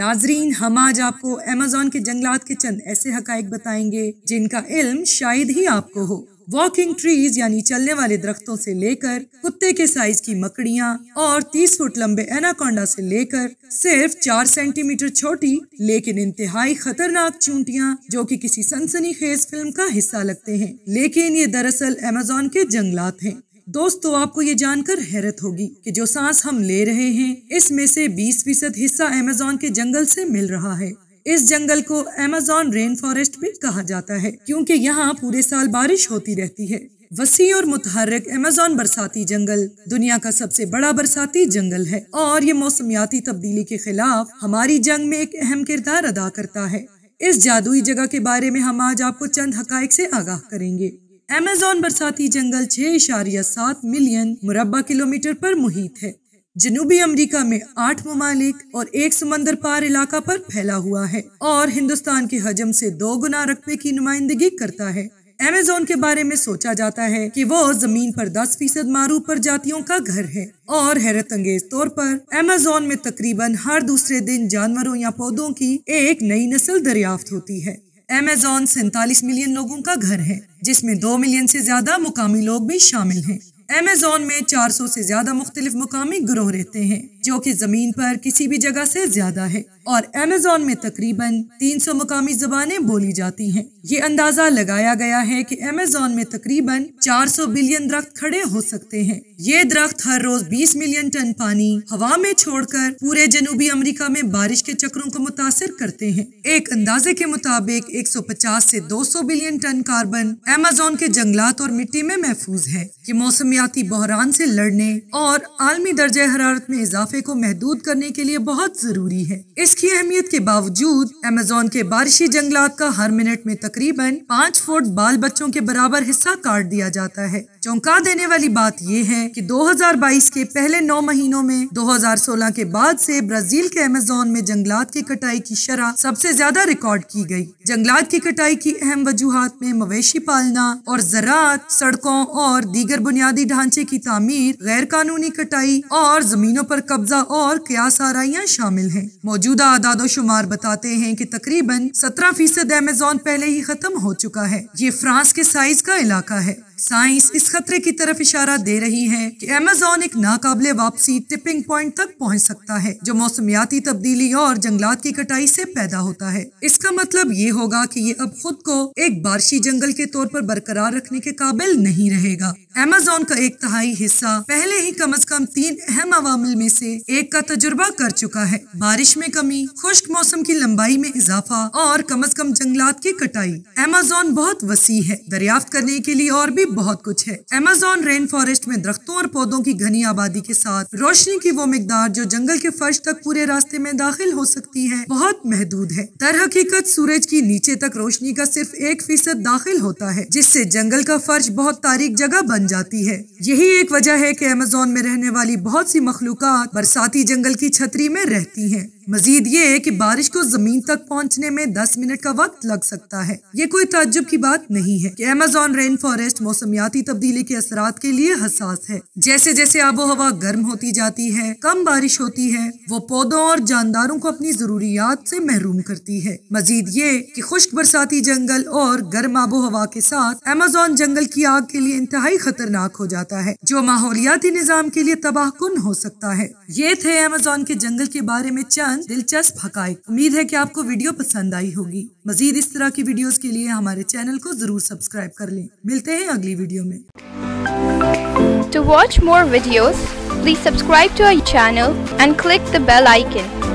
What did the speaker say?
नाजरीन हम आज आपको अमेजोन के जंगलात के चंद ऐसे हकैक बताएंगे जिनका इल्म शायद ही आपको हो वॉकिंग ट्रीज यानी चलने वाले दरख्तों से लेकर कुत्ते के साइज की मकड़ियाँ और 30 फुट लंबे एनाकोंडा से लेकर सिर्फ 4 सेंटीमीटर छोटी लेकिन इंतहाई खतरनाक चूंटियाँ जो कि किसी सनसनी खेज फिल्म का हिस्सा लगते हैं लेकिन ये दरअसल अमेजोन के जंगलात हैं दोस्तों आपको ये जानकर हैरत होगी कि जो सांस हम ले रहे हैं इसमें से 20 फीसद हिस्सा अमेजोन के जंगल से मिल रहा है इस जंगल को अमेजोन रेन फॉरेस्ट भी कहा जाता है क्योंकि यहाँ पूरे साल बारिश होती रहती है वसी और मुतहरक अमेजोन बरसाती जंगल दुनिया का सबसे बड़ा बरसाती जंगल है और ये मौसमियाती तब्दीली के खिलाफ हमारी जंग में एक अहम किरदार अदा करता है इस जादुई जगह के बारे में हम आज आपको चंद हक से आगाह करेंगे अमेजोन बरसाती जंगल छः इशारिया सात मिलियन मुरबा किलोमीटर पर मुहित है जनूबी अमेरिका में आठ ममालिक और एक समंदर पार इलाका पर फैला हुआ है और हिंदुस्तान के हजम से दो गुना रकबे की नुमाइंदगी करता है अमेजोन के बारे में सोचा जाता है कि वो जमीन पर 10 फीसद मारू पर जातियों का घर है और हैरत अंगेज तौर पर अमेजोन में तकरीबन हर दूसरे दिन जानवरों या पौधों की एक नई नस्ल दरियाफ्त होती है अमेजोन सैतालीस मिलियन लोगों का घर है जिसमें दो मिलियन से ज्यादा मुकामी लोग भी शामिल हैं। अमेजोन में 400 से ज्यादा मुख्तलिफ मुकामी ग्रोह रहते हैं जो कि जमीन पर किसी भी जगह से ज्यादा है और अमेजोन में तकरीबन 300 मुकामी जबान बोली जाती हैं। ये अंदाजा लगाया गया है कि अमेजोन में तकरीबन 400 बिलियन दरख्त खड़े हो सकते हैं ये दरख्त हर रोज 20 मिलियन टन पानी हवा में छोड़कर पूरे जनूबी अमेरिका में बारिश के चक्रों को मुतासर करते हैं एक अंदाजे के मुताबिक ऐसी दो सौ बिलियन टन कार्बन अमेजोन के जंगलात और मिट्टी में महफूज है ये मौसमियाती बहरान ऐसी लड़ने और आलमी दर्ज हरारत में इजाफा मुनाफे को महदूद करने के लिए बहुत ज़रूरी है इसकी अहमियत के बावजूद अमेजोन के बारिशी जंगलात का हर मिनट में तकरीबन पाँच फुट बाल बच्चों के बराबर हिस्सा काट दिया जाता है चौंका देने वाली बात यह है कि 2022 के पहले नौ महीनों में 2016 के बाद से ब्राजील के अमेजोन में जंगलात की कटाई की शरह सबसे ज्यादा रिकॉर्ड की गई। जंगलात की कटाई की अहम वजूहत में मवेशी पालना और ज़रात सड़कों और दीगर बुनियादी ढांचे की तमीर गैर कानूनी कटाई और जमीनों आरोप कब्जा कब्जा और क्यास आरइयाँ शामिल हैं मौजूदा आदाद शुमार बताते हैं कि तकरीबन सत्रह फीसद अमेजोन पहले ही खत्म हो चुका है ये फ्रांस के साइज का इलाका है साइंस इस खतरे की तरफ इशारा दे रही है कि अमेजोन एक नाकाबले वापसी टिपिंग पॉइंट तक पहुंच सकता है जो मौसमियाती तब्दीली और जंगलात की कटाई से पैदा होता है इसका मतलब ये होगा कि ये अब खुद को एक बारिशी जंगल के तौर पर बरकरार रखने के काबिल नहीं रहेगा अमेजोन का एक तहाई हिस्सा पहले ही कम अज कम तीन अहम अवामिल में से एक का तजुर्बा कर चुका है बारिश में कमी खुश्क मौसम की लंबाई में इजाफा और कम अज कम जंगलात की कटाई अमेजोन बहुत वसी है दरियाफ्त करने के लिए और भी बहुत कुछ है अमेजोन रेन फॉरेस्ट में दरख्तों और पौधों की घनी आबादी के साथ रोशनी की वो मकदार जो जंगल के फर्श तक पूरे रास्ते में दाखिल हो सकती है बहुत महदूद है दर हकीकत सूरज की नीचे तक रोशनी का सिर्फ एक फीसद दाखिल होता है जिससे जंगल का फर्श बहुत तारीख जगह बन जाती है यही एक वजह है की अमेजोन में रहने वाली बहुत सी मखलूक बरसाती जंगल की छतरी में रहती है मजीद ये कि बारिश को जमीन तक पहुंचने में 10 मिनट का वक्त लग सकता है ये कोई तजुब की बात नहीं है कि अमेजोन रेन फॉरेस्ट मौसमियाती तब्दीली के असरा के लिए हसास है जैसे जैसे आबो हवा गर्म होती जाती है कम बारिश होती है वो पौधों और जानदारों को अपनी जरूरियात से महरूम करती है मजीद ये की खुश्क बरसाती जंगल और गर्म आबो हवा के साथ अमेजोन जंगल की आग के लिए इंतहाई खतरनाक हो जाता है जो माहौलिया निज़ाम के लिए तबाह कन हो सकता है ये थे अमेजोन के जंगल के बारे में चंद आसान दिलचस्प हक उम्मीद है कि आपको वीडियो पसंद आई होगी मजीद इस तरह की वीडियोस के लिए हमारे चैनल को जरूर सब्सक्राइब कर लें मिलते हैं अगली वीडियो में to watch more video please subscribe to our channel and click the bell icon